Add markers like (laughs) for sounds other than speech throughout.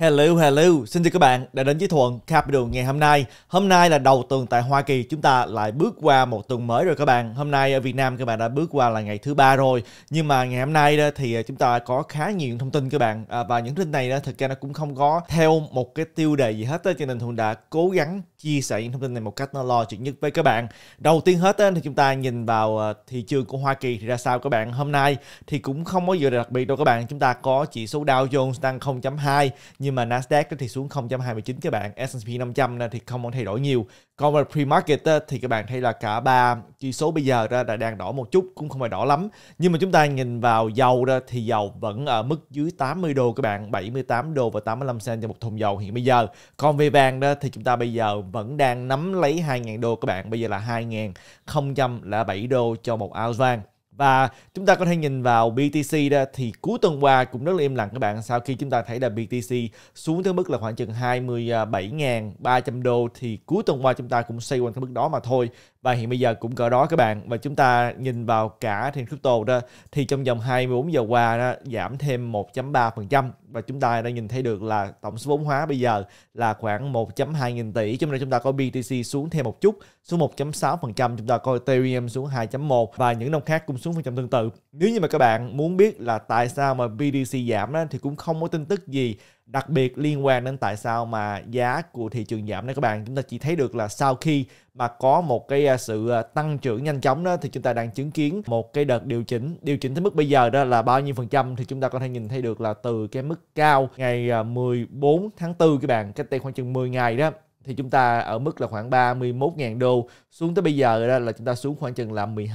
Hello, hello, xin chào các bạn đã đến với Thuận Capital ngày hôm nay. Hôm nay là đầu tuần tại Hoa Kỳ, chúng ta lại bước qua một tuần mới rồi các bạn. Hôm nay ở Việt Nam các bạn đã bước qua là ngày thứ ba rồi. Nhưng mà ngày hôm nay thì à, chúng ta có khá nhiều thông tin các bạn. À, và những tin này thực ra nó cũng không có theo một cái tiêu đề gì hết đó, cho nên Thuận đã cố gắng chia sẻ những thông tin này một cách nó logic nhất với các bạn. Đầu tiên hết thì chúng ta nhìn vào ờ, thị trường của Hoa Kỳ thì ra sao các bạn. Hôm nay thì cũng không có gì đặc biệt đâu các bạn. Chúng ta có chỉ số Dow Jones tăng 0.2 nhưng mà Nasdaq thì xuống 0.29 các bạn. S&P 500 thì không có thay đổi nhiều còn về pre-market thì các bạn thấy là cả ba chỉ số bây giờ ra đã đang đỏ một chút cũng không phải đỏ lắm nhưng mà chúng ta nhìn vào dầu ra thì dầu vẫn ở mức dưới 80 đô các bạn 78 đô và 85 cent cho một thùng dầu hiện bây giờ còn về vàng đó thì chúng ta bây giờ vẫn đang nắm lấy 2.000 đô các bạn bây giờ là 2.007 đô cho một ounce vàng và chúng ta có thể nhìn vào BTC đó thì cuối tuần qua cũng rất là im lặng các bạn sau khi chúng ta thấy là BTC xuống tới mức là khoảng chừng 27.300 à, đô thì cuối tuần qua chúng ta cũng xoay quanh cái mức đó mà thôi và hiện bây giờ cũng cỡ đó các bạn và chúng ta nhìn vào cả trên crypto đó thì trong vòng 24 giờ qua đó, giảm thêm 1.3% và chúng ta đã nhìn thấy được là tổng số vốn hóa bây giờ là khoảng 1.2 nghìn tỷ trong đó chúng ta có BTC xuống thêm một chút xuống 1.6% chúng ta có Ethereum xuống 2.1 và những đồng khác cũng xuống phần trăm tương tự nếu như mà các bạn muốn biết là tại sao mà BTC giảm đó, thì cũng không có tin tức gì đặc biệt liên quan đến tại sao mà giá của thị trường giảm đấy các bạn chúng ta chỉ thấy được là sau khi mà có một cái à, sự à, tăng trưởng nhanh chóng đó thì chúng ta đang chứng kiến một cái đợt điều chỉnh điều chỉnh tới mức bây giờ đó là bao nhiêu phần trăm thì chúng ta có thể nhìn thấy được là từ cái mức cao ngày 14 à, tháng 4 các bạn cách đây khoảng chừng 10 ngày đó thì chúng ta ở mức là khoảng 31.000 đô xuống tới bây giờ đó là chúng ta xuống khoảng chừng là 12%.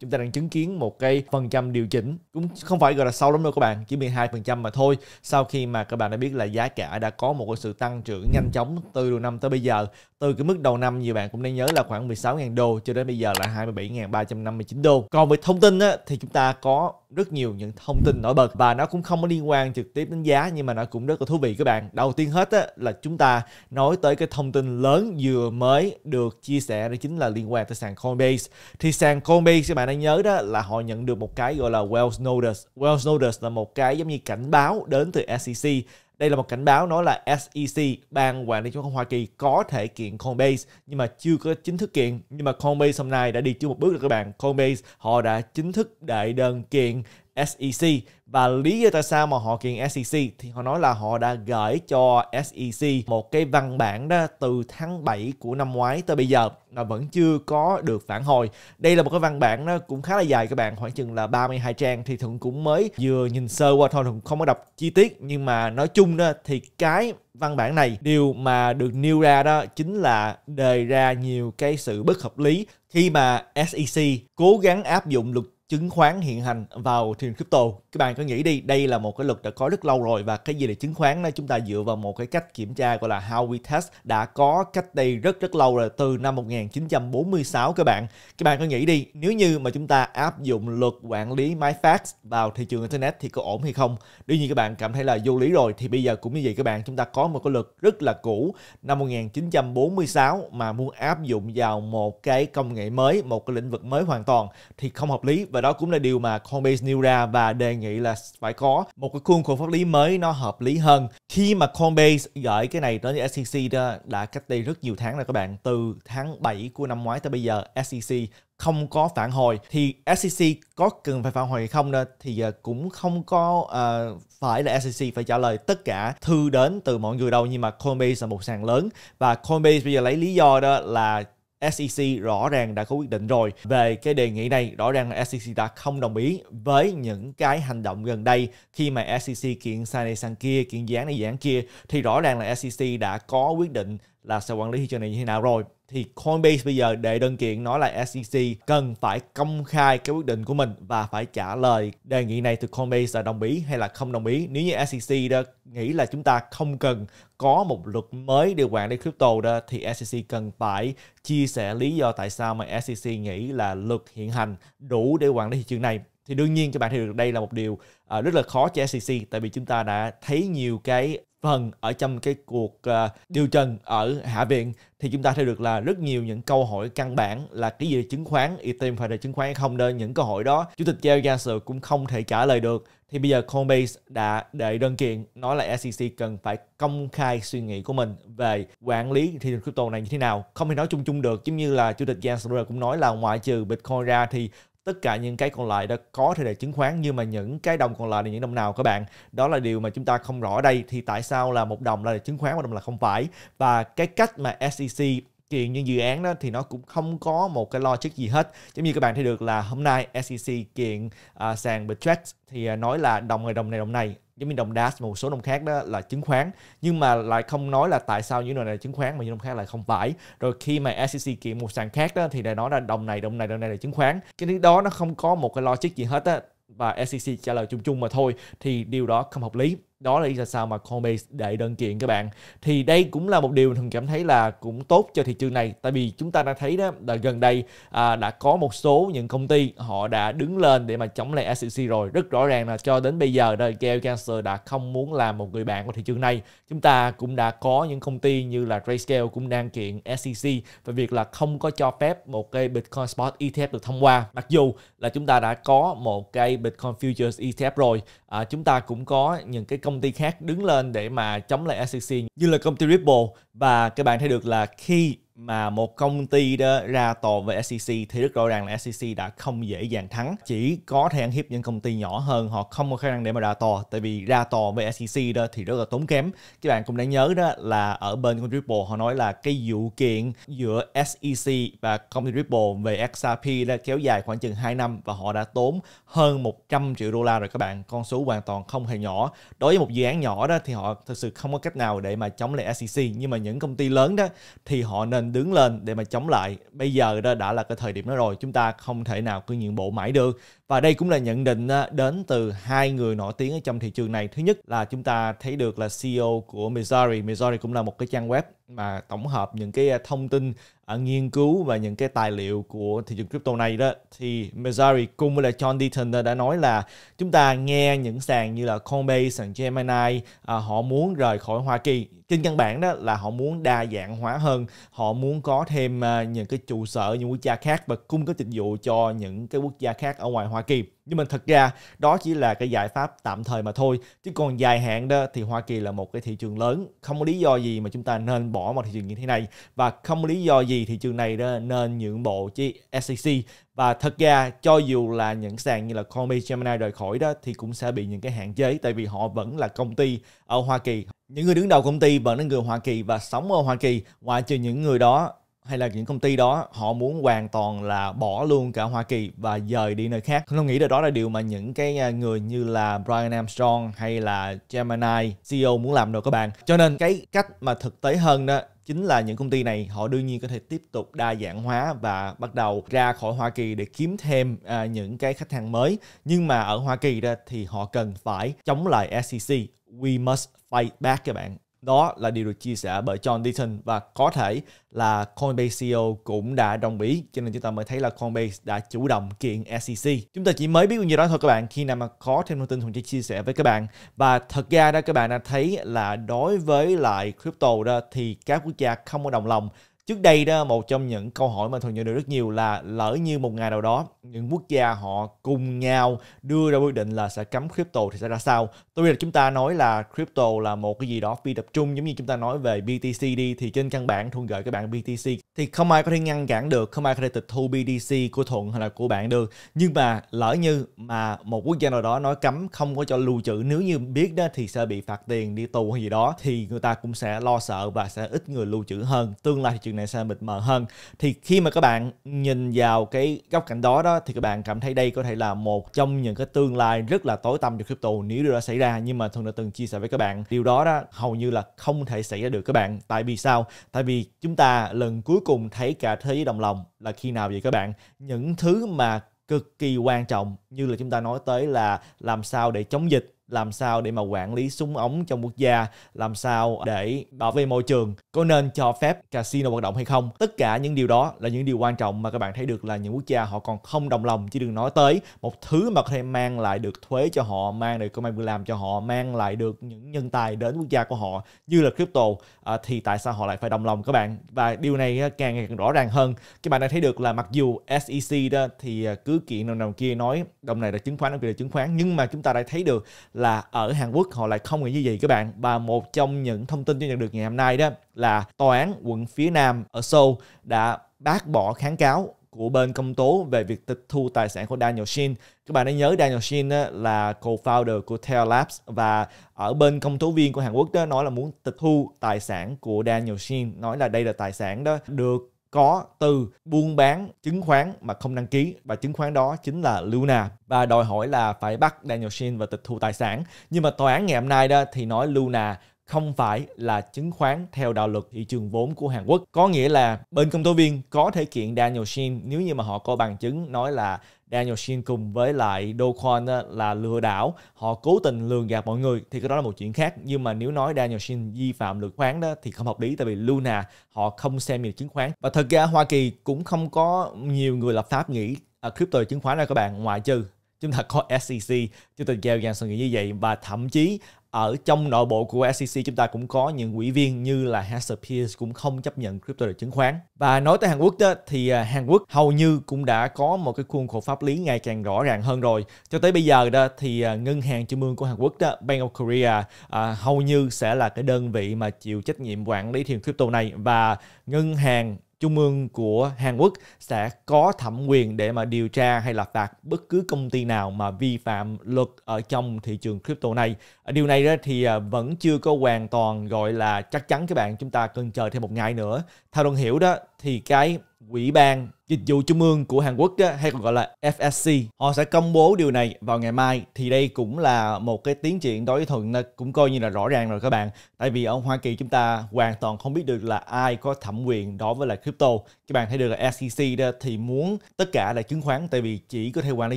Chúng ta đang chứng kiến một cái phần trăm điều chỉnh cũng không phải gọi là sâu lắm đâu các bạn, chỉ 12% mà thôi. Sau khi mà các bạn đã biết là giá cả đã có một cái sự tăng trưởng nhanh chóng từ đầu năm tới bây giờ, từ cái mức đầu năm nhiều bạn cũng nên nhớ là khoảng 16.000 đô cho đến bây giờ là 27.359 đô. Còn về thông tin á, thì chúng ta có rất nhiều những thông tin nổi bật và nó cũng không có liên quan trực tiếp đến giá nhưng mà nó cũng rất là thú vị các bạn. Đầu tiên hết á, là chúng ta nói tới cái thông tin lớn vừa mới được chia sẻ chính là liên quan tới sàn Coinbase thì sàn Coinbase các bạn đang nhớ đó là họ nhận được một cái gọi là Wells Notice Wells Notice là một cái giống như cảnh báo đến từ SEC đây là một cảnh báo nói là SEC, ban quản lý chứng khoán Hoa Kỳ có thể kiện Coinbase nhưng mà chưa có chính thức kiện. Nhưng mà Coinbase hôm nay đã đi chưa một bước rồi các bạn. Coinbase họ đã chính thức đại đơn kiện SEC và lý do tại sao mà họ kiện SEC thì họ nói là họ đã gửi cho SEC một cái văn bản đó từ tháng 7 của năm ngoái tới bây giờ mà vẫn chưa có được phản hồi. Đây là một cái văn bản nó cũng khá là dài các bạn, khoảng chừng là 32 trang thì Thuận cũng mới vừa nhìn sơ qua thôi, Thuận không có đọc chi tiết nhưng mà nói chung đó thì cái văn bản này điều mà được nêu ra đó chính là đề ra nhiều cái sự bất hợp lý khi mà SEC cố gắng áp dụng luật chứng khoán hiện hành vào thị crypto các bạn có nghĩ đi đây là một cái luật đã có rất lâu rồi và cái gì là chứng khoán này chúng ta dựa vào một cái cách kiểm tra gọi là Howey test đã có cách đây rất rất lâu rồi từ năm 1946 các bạn các bạn có nghĩ đi nếu như mà chúng ta áp dụng luật quản lý máy fax vào thị trường internet thì có ổn hay không Nếu như các bạn cảm thấy là vô lý rồi thì bây giờ cũng như vậy các bạn chúng ta có một cái luật rất là cũ năm 1946 mà muốn áp dụng vào một cái công nghệ mới một cái lĩnh vực mới hoàn toàn thì không hợp lý và đó cũng là điều mà Coinbase nêu ra và đề nghị là phải có một cái khuôn khổ pháp lý mới nó hợp lý hơn. Khi mà Coinbase gửi cái này tới SEC đó đã cách đây rất nhiều tháng rồi các bạn, từ tháng 7 của năm ngoái tới bây giờ SEC không có phản hồi thì SEC có cần phải phản hồi hay không đó thì cũng không có uh, phải là SEC phải trả lời tất cả thư đến từ mọi người đâu nhưng mà Coinbase là một sàn lớn và Coinbase bây giờ lấy lý do đó là SEC rõ ràng đã có quyết định rồi về cái đề nghị này. Rõ ràng là SEC đã không đồng ý với những cái hành động gần đây khi mà SEC kiện sang này sang kia, kiện dán này dán kia thì rõ ràng là SEC đã có quyết định là sẽ quản lý thị trường này như thế nào rồi thì Coinbase bây giờ đệ đơn kiện nói là SEC cần phải công khai cái quyết định của mình và phải trả lời đề nghị này từ Coinbase là đồng ý hay là không đồng ý. Nếu như SEC đó nghĩ là chúng ta không cần có một luật mới để quản lý crypto đó thì SEC cần phải chia sẻ lý do tại sao mà SEC nghĩ là luật hiện hành đủ để quản lý thị trường này thì đương nhiên các bạn thấy được đây là một điều à, rất là khó cho SEC tại vì chúng ta đã thấy nhiều cái phần ở trong cái cuộc à, điều trần ở Hạ viện thì chúng ta thấy được là rất nhiều những câu hỏi căn bản là cái gì là chứng khoán, Ethereum phải là chứng khoán hay không nên những câu hỏi đó Chủ tịch Jerry Gensler cũng không thể trả lời được thì bây giờ Coinbase đã đệ đơn kiện nói là SEC cần phải công khai suy nghĩ của mình về quản lý thị trường crypto này như thế nào. Không thể nói chung chung được, giống như là Chủ tịch Gensler cũng nói là ngoại trừ Bitcoin ra thì tất cả những cái còn lại đó có thể là chứng khoán nhưng mà những cái đồng còn lại là những đồng nào các bạn đó là điều mà chúng ta không rõ đây thì tại sao là một đồng là chứng khoán một đồng là không phải và cái cách mà SEC kiện những dự án đó thì nó cũng không có một cái logic gì hết giống như các bạn thấy được là hôm nay SEC kiện uh, sàn Bitrex thì à, nói là đồng này đồng này đồng này giống như đồng DAX và một số đồng khác đó là chứng khoán nhưng mà lại không nói là tại sao những đồng này là chứng khoán mà những đồng khác lại không phải rồi khi mà SEC kiện một sàn khác đó thì lại nói là đồng này đồng này đồng này là chứng khoán cái thứ đó nó không có một cái logic gì hết á và SEC trả lời chung chung mà thôi thì điều đó không hợp lý đó là lý do sao mà Coinbase để đơn kiện các bạn thì đây cũng là một điều mình thường cảm thấy là cũng tốt cho thị trường này tại vì chúng ta đã thấy đó là gần đây à, đã có một số những công ty họ đã đứng lên để mà chống lại SEC rồi rất rõ ràng là cho đến bây giờ đây Gale Cancer đã không muốn làm một người bạn của thị trường này chúng ta cũng đã có những công ty như là Grayscale cũng đang kiện SEC về việc là không có cho phép một cái Bitcoin Spot ETF được thông qua mặc dù là chúng ta đã có một cái Bitcoin Futures ETF rồi à, chúng ta cũng có những cái công công ty khác đứng lên để mà chống lại SEC như là công ty Ripple và các bạn thấy được là khi mà một công ty đó ra tò về SEC thì rất rõ ràng là SEC đã không dễ dàng thắng chỉ có thể ăn hiếp những công ty nhỏ hơn họ không có khả năng để mà ra tò tại vì ra tò về SEC đó thì rất là tốn kém các bạn cũng đã nhớ đó là ở bên công ty Ripple họ nói là cái vụ kiện giữa SEC và công ty Ripple về XRP đã kéo dài khoảng chừng 2 năm và họ đã tốn hơn 100 triệu đô la rồi các bạn con số hoàn toàn không hề nhỏ đối với một dự án nhỏ đó thì họ thực sự không có cách nào để mà chống lại SEC nhưng mà những công ty lớn đó thì họ nên nên đứng lên để mà chống lại bây giờ đó đã là cái thời điểm đó rồi chúng ta không thể nào cứ nhượng bộ mãi được và đây cũng là nhận định đến từ hai người nổi tiếng ở trong thị trường này thứ nhất là chúng ta thấy được là CEO của Missouri Missouri cũng là một cái trang web mà tổng hợp những cái à, thông tin à, nghiên cứu và những cái tài liệu của thị trường crypto này đó thì Mazzari cùng với là John Deaton đã nói là chúng ta nghe những sàn như là Coinbase, sàn Gemini uh, họ muốn rời khỏi Hoa Kỳ trên căn bản đó là họ muốn đa dạng hóa hơn họ muốn có thêm uh, những cái trụ sở những quốc gia khác và cung cấp dịch vụ cho những cái quốc gia khác ở ngoài Hoa Kỳ nhưng mà thật ra đó chỉ là cái giải pháp tạm thời mà thôi chứ còn dài hạn đó thì Hoa Kỳ là một cái thị trường lớn không có lý do gì mà chúng ta nên bỏ một thị trường như thế này và không có lý do gì thị trường này đó nên nhượng bộ chi SEC và thật ra cho dù là những sàn như là Coinbase Gemini rời khỏi đó thì cũng sẽ bị những cái hạn chế tại vì họ vẫn là công ty ở Hoa Kỳ những người đứng đầu công ty vẫn là người Hoa Kỳ và sống ở Hoa Kỳ ngoại trừ những người đó hay là những công ty đó họ muốn hoàn toàn là bỏ luôn cả Hoa Kỳ và dời đi nơi khác. Tôi nghĩ là đó là điều mà những cái à, người như là Brian Armstrong hay là Gemini CEO muốn làm đâu các bạn. Cho nên cái cách mà thực tế hơn đó chính là những công ty này họ đương nhiên có thể tiếp tục đa dạng hóa và bắt đầu ra khỏi Hoa Kỳ để kiếm thêm à, những cái khách hàng mới nhưng mà ở Hoa Kỳ đó thì họ cần phải chống lại SEC we must fight back các bạn đó là điều được chia sẻ bởi John Deaton và có thể là Coinbase CEO cũng đã đồng ý cho nên chúng ta mới thấy là Coinbase đã chủ động kiện SEC. Chúng ta chỉ mới biết được nhiều đó thôi các bạn khi nào mà có thêm thông tin thì sẽ chia sẻ với các bạn và thật ra đó các bạn đã thấy là đối với lại crypto đó thì các quốc gia không có đồng lòng trước đây đó một trong những câu hỏi mà thường nhận được rất nhiều là lỡ như một ngày nào đó những quốc gia họ cùng nhau đưa ra quyết định là sẽ cấm crypto thì sẽ ra sao tôi là chúng ta nói là crypto là một cái gì đó phi tập trung giống như chúng ta nói về BTC đi thì trên căn bản thuận gửi các bạn BTC thì không ai có thể ngăn cản được không ai có thể tịch thu BTC của thuận hay là của bạn được nhưng mà lỡ như mà một quốc gia nào đó nói cấm không có cho lưu trữ nếu như biết đó thì sẽ bị phạt tiền đi tù hay gì đó thì người ta cũng sẽ lo sợ và sẽ ít người lưu trữ hơn tương lai thì chuyện này sẽ mịt mờ hơn thì khi mà các bạn nhìn vào cái góc cạnh đó đó thì các bạn cảm thấy đây có thể là một trong những cái tương lai rất là tối tăm cho crypto nếu điều đó xảy ra nhưng mà thường đã từng chia sẻ với các bạn điều đó đó hầu như là không thể xảy ra được các bạn tại vì sao tại vì chúng ta lần cuối cùng thấy cả thế giới đồng lòng là khi nào vậy các bạn những thứ mà cực kỳ quan trọng như là chúng ta nói tới là làm sao để chống dịch làm sao để mà quản lý súng ống trong quốc gia, làm sao để bảo vệ môi trường, có nên cho phép casino hoạt động hay không. Tất cả những điều đó là những điều quan trọng mà các bạn thấy được là những quốc gia họ còn không đồng lòng chứ đừng nói tới một thứ mà có thể mang lại được thuế cho họ, mang được, công an việc làm cho họ, mang lại được những nhân tài đến quốc gia của họ như là crypto à, thì tại sao họ lại phải đồng lòng các bạn và điều này à, càng ngày càng rõ ràng hơn. Các bạn đã thấy được là mặc dù SEC đó thì à, cứ kiện nào nào kia nói đồng này là chứng khoán, đồng kia là chứng khoán nhưng mà chúng ta đã thấy được là là ở Hàn Quốc họ lại không nghĩ như vậy các bạn và một trong những thông tin tôi nhận được ngày hôm nay đó là tòa án quận phía Nam ở Seoul đã bác bỏ kháng cáo của bên công tố về việc tịch thu tài sản của Daniel Shin. Các bạn đã nhớ Daniel Shin là co-founder của Tail Labs và ở bên công tố viên của Hàn Quốc đó nói là muốn tịch thu tài sản của Daniel Shin, nói là đây là tài sản đó được có từ buôn bán chứng khoán mà không đăng ký và chứng khoán đó chính là Luna và đòi hỏi là phải bắt Daniel Shin và tịch thu tài sản. Nhưng mà tòa án ngày hôm nay đó thì nói Luna không phải là chứng khoán theo đạo luật thị trường vốn của Hàn Quốc. Có nghĩa là bên công tố viên có thể kiện Daniel Shin nếu như mà họ có bằng chứng nói là Daniel Shin cùng với lại Do là lừa đảo, họ cố tình lường gạt mọi người thì cái đó là một chuyện khác. Nhưng mà nếu nói Daniel Shin vi phạm luật khoán đó thì không hợp lý tại vì Luna họ không xem được chứng khoán. Và thật ra Hoa Kỳ cũng không có nhiều người lập pháp nghĩ à, crypto chứng khoán đâu các bạn ngoại trừ chúng ta có SEC, Chủ tịch Jared Jackson nghĩ như vậy và thậm chí ở trong nội bộ của SEC chúng ta cũng có những quỹ viên như là Hassel Pierce cũng không chấp nhận crypto là chứng khoán. Và nói tới Hàn Quốc đó, thì à, Hàn Quốc hầu như cũng đã có một cái khuôn khổ pháp lý ngày càng rõ ràng hơn rồi. Cho tới bây giờ đó thì à, ngân hàng trung ương của Hàn Quốc đó, Bank of Korea à, hầu như sẽ là cái đơn vị mà chịu trách nhiệm quản lý thị trường crypto này và ngân hàng Trung ương của Hàn Quốc sẽ có thẩm quyền để mà điều tra hay là phạt bất cứ công ty nào mà vi phạm luật ở trong thị trường crypto này. À, điều này thì à, vẫn chưa có hoàn toàn gọi là chắc chắn các bạn chúng ta cần chờ thêm một ngày nữa. Theo đồng hiểu đó thì cái Quỹ ban Dịch vụ Trung ương của Hàn Quốc hay còn gọi là FSC. Họ sẽ công bố điều này vào ngày mai. Thì đây cũng là một cái tiến triển đối với thuận cũng coi như là rõ ràng rồi các bạn. Tại vì ở Hoa Kỳ chúng ta hoàn toàn không biết được là ai có thẩm quyền đối với là crypto. Các bạn thấy được là SEC đó thì muốn tất cả là chứng khoán tại vì chỉ có thể quản lý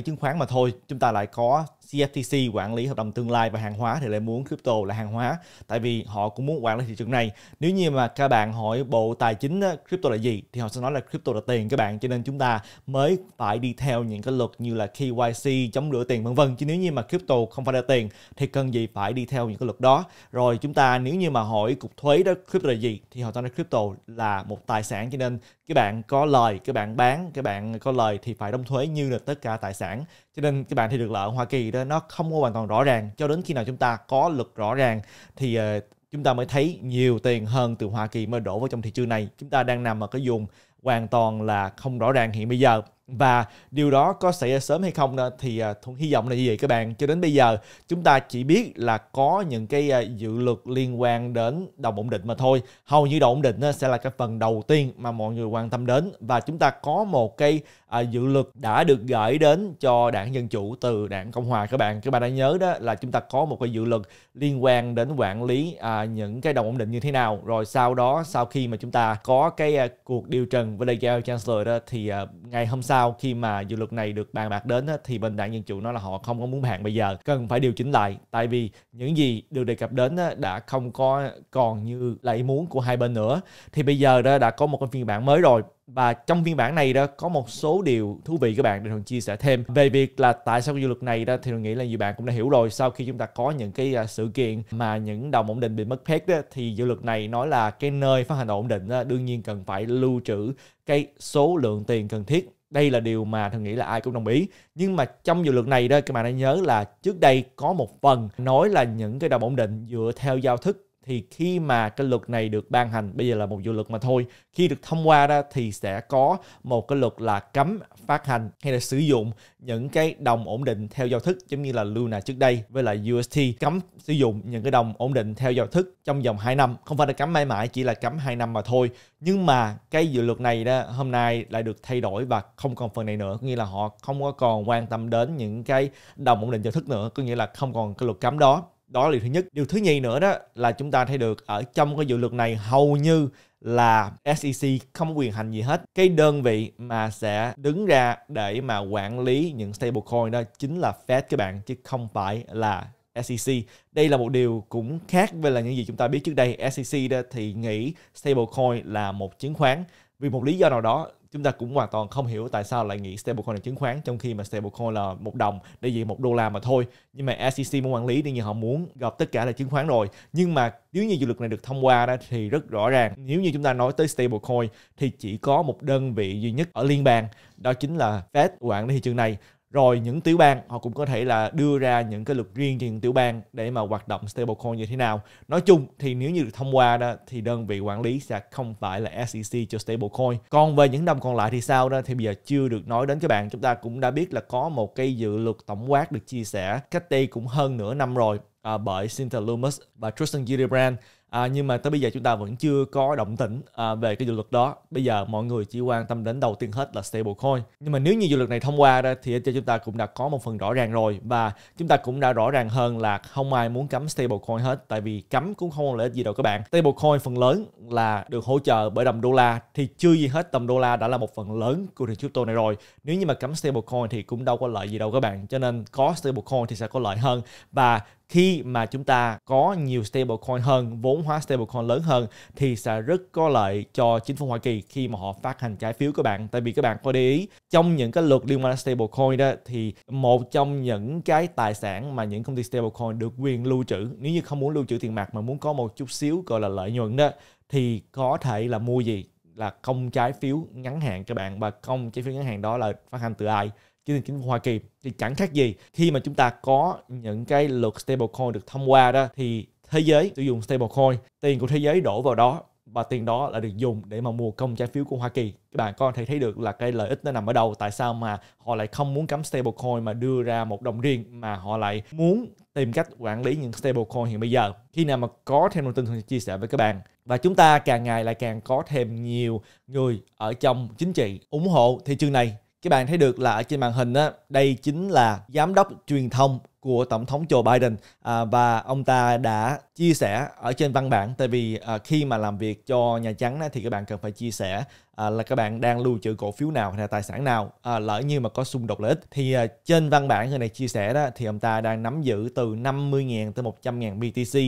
chứng khoán mà thôi. Chúng ta lại có CFTC quản lý hợp đồng tương lai và hàng hóa thì lại muốn crypto là hàng hóa tại vì họ cũng muốn quản lý thị trường này nếu như mà các bạn hỏi bộ tài chính crypto là gì thì họ sẽ nói là crypto là tiền các bạn cho nên chúng ta mới phải đi theo những cái luật như là KYC chống rửa tiền vân vân chứ nếu như mà crypto không phải là tiền thì cần gì phải đi theo những cái luật đó rồi chúng ta nếu như mà hỏi cục thuế đó crypto là gì thì họ sẽ nói crypto là một tài sản cho nên các bạn có lời các bạn bán các bạn có lời thì phải đóng thuế như là tất cả tài sản cho nên các bạn thì được lợi ở Hoa Kỳ đó nó không hoàn toàn rõ ràng cho đến khi nào chúng ta có lực rõ ràng thì ờ, chúng ta mới thấy nhiều tiền hơn từ Hoa Kỳ mới đổ vào trong thị trường này chúng ta đang nằm ở cái vùng hoàn toàn là không rõ ràng hiện bây giờ và điều đó có xảy ra sớm hay không đó, thì à, Thuận hy vọng là như vậy các bạn cho đến bây giờ chúng ta chỉ biết là có những cái à, dự luật liên quan đến đồng ổn định mà thôi hầu như đồng ổn định sẽ là cái phần đầu tiên mà mọi người quan tâm đến và chúng ta có một cái à, dự luật đã được gửi đến cho đảng Dân Chủ từ đảng Cộng Hòa các bạn các bạn đã nhớ đó là chúng ta có một cái dự luật liên quan đến quản lý những cái đồng ổn định như thế nào rồi sau đó sau khi mà chúng ta có cái cuộc điều trần với Lê Chancellor đó thì ngày hôm sau sau khi mà dự luật này được bàn bạc đến thì bên đảng Dân Chủ nói là họ không có muốn hạn bây giờ, cần phải điều chỉnh lại. Tại vì những gì được đề cập đến đã không có còn như là ý muốn của hai bên nữa. Thì bây giờ đó đã có một cái phiên bản mới rồi và trong phiên bản này đó có một số điều thú vị các bạn để thường chia sẻ thêm về việc là tại sao dự luật này đó thì tôi nghĩ là nhiều bạn cũng đã hiểu rồi sau khi chúng ta có những cái à, sự kiện mà những đồng ổn định bị mất phép đó, thì dự luật này nói là cái nơi phát hành ổn định đó, đương nhiên cần phải lưu trữ cái số lượng tiền cần thiết đây là điều mà thằng nghĩ là ai cũng đồng ý nhưng mà trong dự luật này đây các bạn hãy nhớ là trước đây có một phần nói là những cái đòn ổn định dựa theo giao thức thì khi mà cái luật này được ban hành bây giờ là một dự luật mà thôi khi được thông qua đó thì sẽ có một cái luật là cấm phát hành hay là sử dụng những cái đồng ổn định theo giao thức giống như là Luna trước đây với lại UST cấm sử dụng những cái đồng ổn định theo giao thức trong vòng 2 năm không phải là cấm mãi mãi chỉ là cấm 2 năm mà thôi nhưng mà cái dự luật này đó hôm nay lại được thay đổi và không còn phần này nữa có nghĩa là họ không có còn quan tâm đến những cái đồng ổn định giao thức nữa có nghĩa là không còn cái luật cấm đó đó là điều thứ nhất điều thứ nhì nữa đó là chúng ta thấy được ở trong cái dự luật này hầu như là SEC không có quyền hành gì hết cái đơn vị mà sẽ đứng ra để mà quản lý những stablecoin đó chính là Fed các bạn chứ không phải là SEC. Đây là một điều cũng khác với là những gì chúng ta biết trước đây. SEC đó thì nghĩ stablecoin là một chứng khoán vì một lý do nào đó chúng ta cũng hoàn toàn không hiểu tại sao lại nghĩ stablecoin là chứng khoán trong khi mà stablecoin là một đồng đại diện một đô la mà thôi nhưng mà SEC muốn quản lý thì như họ muốn gặp tất cả là chứng khoán rồi nhưng mà nếu như dự luật này được thông qua đó thì rất rõ ràng nếu như chúng ta nói tới stablecoin thì chỉ có một đơn vị duy nhất ở liên bang đó chính là Fed quản lý thị trường này rồi những tiểu bang họ cũng có thể là đưa ra những cái luật riêng cho những tiểu bang để mà hoạt động stablecoin như thế nào nói chung thì nếu như được thông qua đó thì đơn vị quản lý sẽ không phải là SEC cho stablecoin còn về những năm còn lại thì sao đó thì bây giờ chưa được nói đến các bạn chúng ta cũng đã biết là có một cái dự luật tổng quát được chia sẻ cách đây cũng hơn nửa năm rồi à, bởi Cynthia Lumos và Tristan Gillibrand À, nhưng mà tới bây giờ chúng ta vẫn chưa có động tĩnh à, về cái dự luật đó. Bây giờ mọi người chỉ quan tâm đến đầu tiên hết là stablecoin. Nhưng mà nếu như dự luật này thông qua đó thì cho chúng ta cũng đã có một phần rõ ràng rồi và chúng ta cũng đã rõ ràng hơn là không ai muốn cấm stablecoin hết tại vì cấm cũng không lợi ích gì đâu các bạn. Stablecoin phần lớn là được hỗ trợ bởi đồng đô la thì chưa gì hết đồng đô la đã là một phần lớn của thị trường crypto này rồi. Nếu như mà cấm stablecoin thì cũng đâu có lợi gì đâu các bạn. Cho nên có stablecoin thì sẽ có lợi hơn và khi mà chúng ta có nhiều stablecoin hơn, vốn hóa stablecoin lớn hơn thì sẽ rất có lợi cho chính phủ Hoa Kỳ khi mà họ phát hành trái phiếu các bạn. Tại vì các bạn có để ý trong những cái luật liên quan đến stablecoin đó thì một trong những cái tài sản mà những công ty stablecoin được quyền lưu trữ nếu như không muốn lưu trữ tiền mặt mà muốn có một chút xíu gọi là lợi nhuận đó thì có thể là mua gì là công trái phiếu ngắn hạn các bạn và công trái phiếu ngắn hạn đó là phát hành từ ai chính chính phủ Hoa Kỳ thì chẳng khác gì khi mà chúng ta có những cái luật stablecoin được thông qua đó thì thế giới sử dụng stablecoin tiền của thế giới đổ vào đó và tiền đó là được dùng để mà mua công trái phiếu của Hoa Kỳ. Các bạn có thể thấy được là cái lợi ích nó nằm ở đâu, tại sao mà họ lại không muốn cấm stablecoin mà đưa ra một đồng riêng mà họ lại muốn tìm cách quản lý những stablecoin hiện bây giờ. Khi nào mà có thêm thông tin thì chia sẻ với các bạn. Và chúng ta càng ngày lại càng có thêm nhiều người ở trong chính trị ủng hộ thị trường này các bạn thấy được là ở trên màn hình á, đây chính là giám đốc truyền thông của tổng thống Joe Biden à, và ông ta đã chia sẻ ở trên văn bản tại vì à, khi mà làm việc cho Nhà Trắng á, thì các bạn cần phải chia sẻ à, là các bạn đang lưu trữ cổ phiếu nào hay là tài sản nào à, lỡ như mà có xung đột lợi ích thì à, trên văn bản người này chia sẻ đó thì ông ta đang nắm giữ từ 50.000 tới 100.000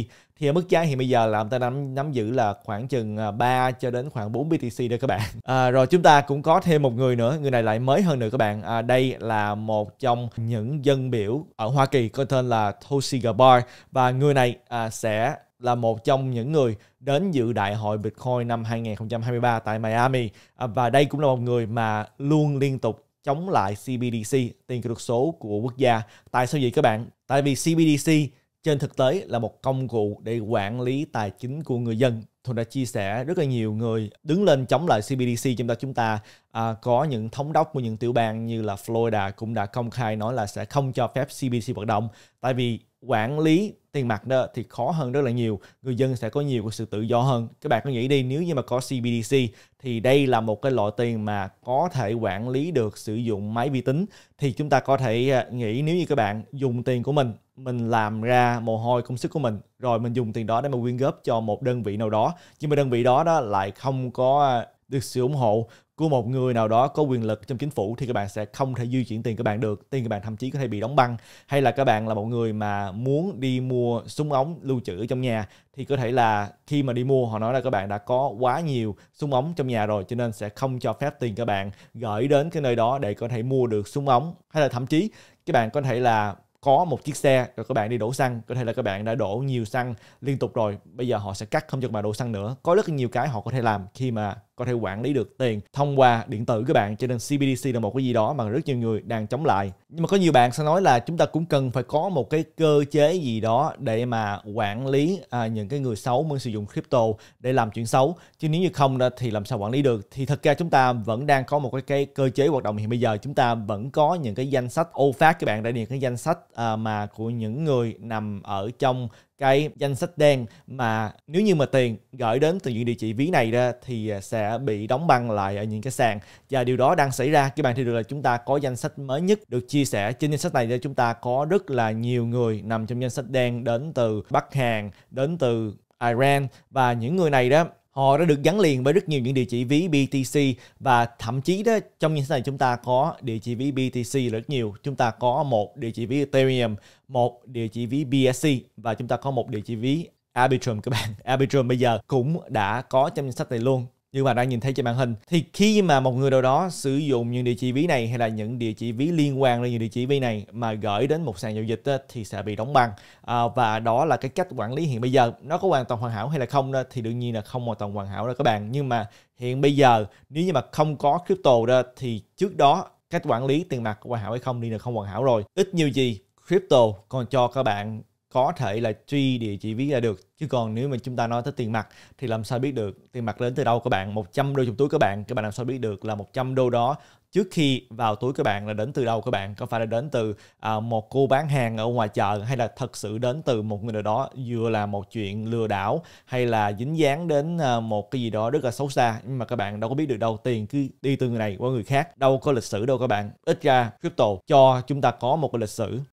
BTC thì ở mức giá hiện bây giờ là ông ta nắm nắm giữ là khoảng chừng 3 à, cho đến khoảng 4 BTC đó các bạn à, rồi chúng ta cũng có thêm một người nữa người này lại mới hơn nữa các bạn à, đây là một trong những dân biểu ở Hoa Kỳ có tên là Tosiga Bar và người này à, sẽ là một trong những người đến dự đại hội Bitcoin năm 2023 tại Miami à, và đây cũng là một người mà luôn liên tục chống lại CBDC, tiền kỹ thuật số của quốc gia. Tại sao vậy các bạn? Tại vì CBDC trên thực tế là một công cụ để quản lý tài chính của người dân. Thuận đã chia sẻ rất là nhiều người đứng lên chống lại CBDC trong đó chúng ta à, có những thống đốc của những tiểu bang như là Florida cũng đã công khai nói là sẽ không cho phép CBDC hoạt động tại vì quản lý tiền mặt đó thì khó hơn rất là nhiều người dân sẽ có nhiều sự tự do hơn các bạn có nghĩ đi nếu như mà có CBDC thì đây là một cái loại tiền mà có thể quản lý được sử dụng máy vi tính thì chúng ta có thể à, nghĩ nếu như các bạn dùng tiền của mình mình làm ra mồ hôi công sức của mình rồi mình dùng tiền đó để mà quyên góp cho một đơn vị nào đó nhưng mà đơn vị đó đó lại không có à, được sự ủng hộ của một người nào đó có quyền lực trong chính phủ thì các bạn sẽ không thể di chuyển tiền các bạn được tiền các bạn thậm chí có thể bị đóng băng hay là các bạn là một người mà muốn đi mua súng ống lưu trữ trong nhà thì có thể là khi mà đi mua họ nói là các bạn đã có quá nhiều súng ống trong nhà rồi cho nên sẽ không cho phép tiền các bạn gửi đến cái nơi đó để có thể mua được súng ống hay là thậm chí các bạn có thể là có một chiếc xe rồi các bạn đi đổ xăng có thể là các bạn đã đổ nhiều xăng liên tục rồi bây giờ họ sẽ cắt không cho các bạn đổ xăng nữa có rất nhiều cái họ có thể làm khi mà có thể quản lý được tiền thông qua điện tử các bạn cho nên CBDC là một cái gì đó mà rất nhiều người đang chống lại nhưng mà có nhiều bạn sẽ nói là chúng ta cũng cần phải có một cái cơ chế gì đó để mà quản lý à, những cái người xấu muốn sử dụng crypto để làm chuyện xấu chứ nếu như không đó thì làm sao quản lý được thì thật ra chúng ta vẫn đang có một cái, cái cơ chế hoạt động hiện bây giờ chúng ta vẫn có những cái danh sách OFAC các bạn đã điền cái danh sách À, mà của những người nằm ở trong cái danh sách đen mà nếu như mà tiền gửi đến từ những địa chỉ ví này ra thì sẽ bị đóng băng lại ở những cái sàn và điều đó đang xảy ra các bạn thì được là chúng ta có danh sách mới nhất được chia sẻ trên danh sách này để chúng ta có rất là nhiều người nằm trong danh sách đen đến từ Bắc Hàn đến từ Iran và những người này đó họ đã được gắn liền với rất nhiều những địa chỉ ví BTC và thậm chí đó trong những này chúng ta có địa chỉ ví BTC rất nhiều chúng ta có một địa chỉ ví Ethereum một địa chỉ ví BSC và chúng ta có một địa chỉ ví Arbitrum các bạn (laughs) Arbitrum bây giờ cũng đã có trong danh sách này luôn như bạn đang nhìn thấy trên màn hình thì khi mà một người nào đó sử dụng những địa chỉ ví này hay là những địa chỉ ví liên quan đến những địa chỉ ví này mà gửi đến một sàn giao dịch á, thì sẽ bị đóng băng à, và đó là cái cách quản lý hiện bây giờ nó có hoàn toàn hoàn hảo hay là không đó thì đương nhiên là không hoàn toàn hoàn hảo đâu các bạn nhưng mà hiện bây giờ nếu như mà không có crypto đó thì trước đó cách quản lý tiền mặt hoàn hảo hay không đi là không hoàn hảo rồi ít nhiều gì crypto còn cho các bạn có thể là truy địa chỉ ví ra được chứ còn nếu mà chúng ta nói tới tiền mặt thì làm sao biết được tiền mặt đến từ đâu các bạn 100 đô trong túi các bạn các bạn làm sao biết được là 100 đô đó trước khi vào túi các bạn là đến từ đâu các bạn có phải là đến từ à, một cô bán hàng ở ngoài chợ hay là thật sự đến từ một người nào đó vừa là một chuyện lừa đảo hay là dính dáng đến à, một cái gì đó rất là xấu xa nhưng mà các bạn đâu có biết được đâu tiền cứ đi từ người này qua người khác đâu có lịch sử đâu các bạn ít ra crypto cho chúng ta có một cái lịch sử